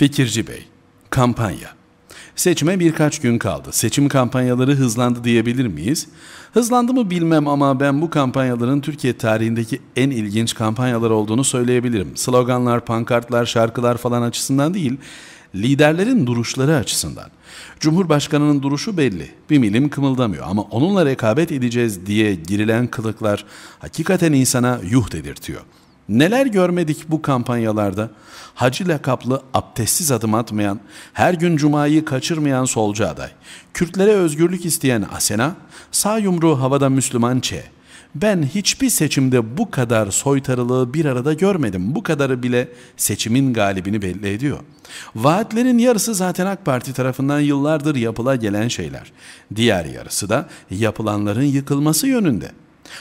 Fikirci Bey, kampanya. Seçime birkaç gün kaldı. Seçim kampanyaları hızlandı diyebilir miyiz? Hızlandı mı bilmem ama ben bu kampanyaların Türkiye tarihindeki en ilginç kampanyalar olduğunu söyleyebilirim. Sloganlar, pankartlar, şarkılar falan açısından değil, liderlerin duruşları açısından. Cumhurbaşkanının duruşu belli. Bir milim kımıldamıyor ama onunla rekabet edeceğiz diye girilen kılıklar hakikaten insana yuh dedirtiyor.'' Neler görmedik bu kampanyalarda? Hacı lakaplı abdestsiz adım atmayan, her gün cumayı kaçırmayan solcu aday, Kürtlere özgürlük isteyen Asena, sağ yumruğu havada Müslüman Ç. Ben hiçbir seçimde bu kadar soytarılığı bir arada görmedim. Bu kadarı bile seçimin galibini belli ediyor. Vaatlerin yarısı zaten AK Parti tarafından yıllardır yapıla gelen şeyler. Diğer yarısı da yapılanların yıkılması yönünde.''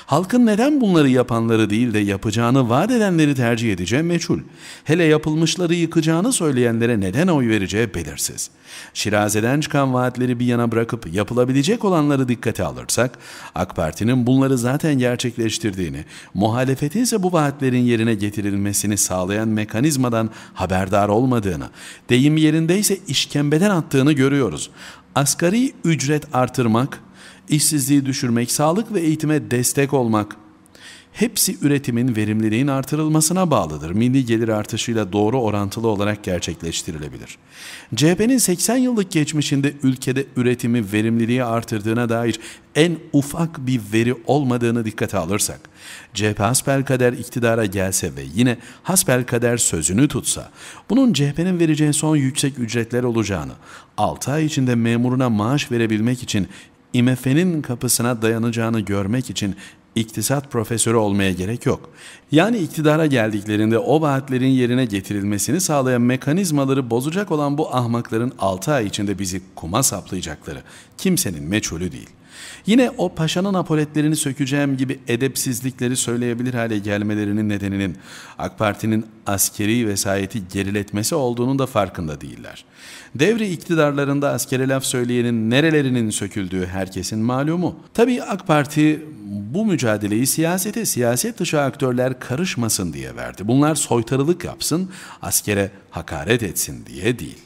Halkın neden bunları yapanları değil de yapacağını vaat edenleri tercih edeceği meçhul. Hele yapılmışları yıkacağını söyleyenlere neden oy vereceği belirsiz. Şiraze'den çıkan vaatleri bir yana bırakıp yapılabilecek olanları dikkate alırsak, AK Parti'nin bunları zaten gerçekleştirdiğini, muhalefetin ise bu vaatlerin yerine getirilmesini sağlayan mekanizmadan haberdar olmadığını, deyim yerindeyse işkembeden attığını görüyoruz. Asgari ücret artırmak, işsizliği düşürmek, sağlık ve eğitime destek olmak, hepsi üretimin verimliliğin artırılmasına bağlıdır. Milli gelir artışıyla doğru orantılı olarak gerçekleştirilebilir. CHP'nin 80 yıllık geçmişinde ülkede üretimi verimliliği artırdığına dair en ufak bir veri olmadığını dikkate alırsak, CHP hasbelkader iktidara gelse ve yine hasbelkader sözünü tutsa, bunun CHP'nin vereceği son yüksek ücretler olacağını, 6 ay içinde memuruna maaş verebilmek için IMF'nin kapısına dayanacağını görmek için iktisat profesörü olmaya gerek yok. Yani iktidara geldiklerinde o vaatlerin yerine getirilmesini sağlayan mekanizmaları bozacak olan bu ahmakların 6 ay içinde bizi kuma saplayacakları kimsenin meçhulü değil. Yine o paşanın apoletlerini sökeceğim gibi edepsizlikleri söyleyebilir hale gelmelerinin nedeninin AK Parti'nin askeri vesayeti geriletmesi olduğunun da farkında değiller. Devri iktidarlarında askere laf söyleyenin nerelerinin söküldüğü herkesin malumu. Tabii AK Parti bu mücadeleyi siyasete, siyaset dışı aktörler karışmasın diye verdi. Bunlar soytarılık yapsın, askere hakaret etsin diye değil.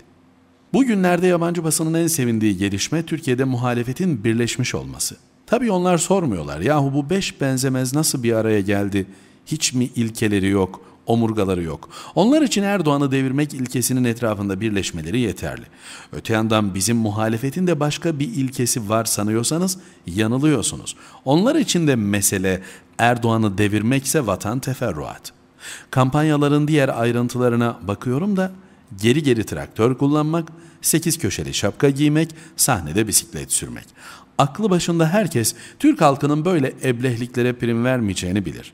Bugünlerde yabancı basının en sevindiği gelişme Türkiye'de muhalefetin birleşmiş olması. Tabii onlar sormuyorlar yahu bu beş benzemez nasıl bir araya geldi? Hiç mi ilkeleri yok, omurgaları yok. Onlar için Erdoğan'ı devirmek ilkesinin etrafında birleşmeleri yeterli. Öte yandan bizim muhalefetin de başka bir ilkesi var sanıyorsanız yanılıyorsunuz. Onlar için de mesele Erdoğan'ı devirmekse vatan teferruat. Kampanyaların diğer ayrıntılarına bakıyorum da geri geri traktör kullanmak, sekiz köşeli şapka giymek, sahnede bisiklet sürmek. Aklı başında herkes Türk halkının böyle eblehliklere prim vermeyeceğini bilir.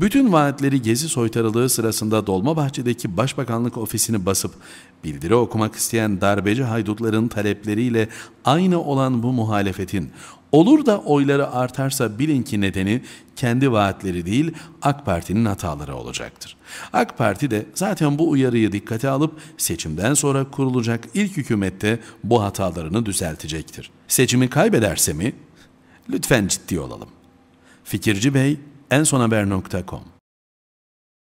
Bütün vaatleri gezi soytarılığı sırasında Dolmabahçe'deki başbakanlık ofisini basıp bildiri okumak isteyen darbeci haydutların talepleriyle aynı olan bu muhalefetin olur da oyları artarsa bilin ki nedeni kendi vaatleri değil AK Parti'nin hataları olacaktır. AK Parti de zaten bu uyarıyı dikkate alıp seçimden sonra kurulacak ilk hükümette bu hatalarını düzeltecektir. Seçimi kaybederse mi? Lütfen ciddi olalım. Fikirci Bey, ensonhaber.com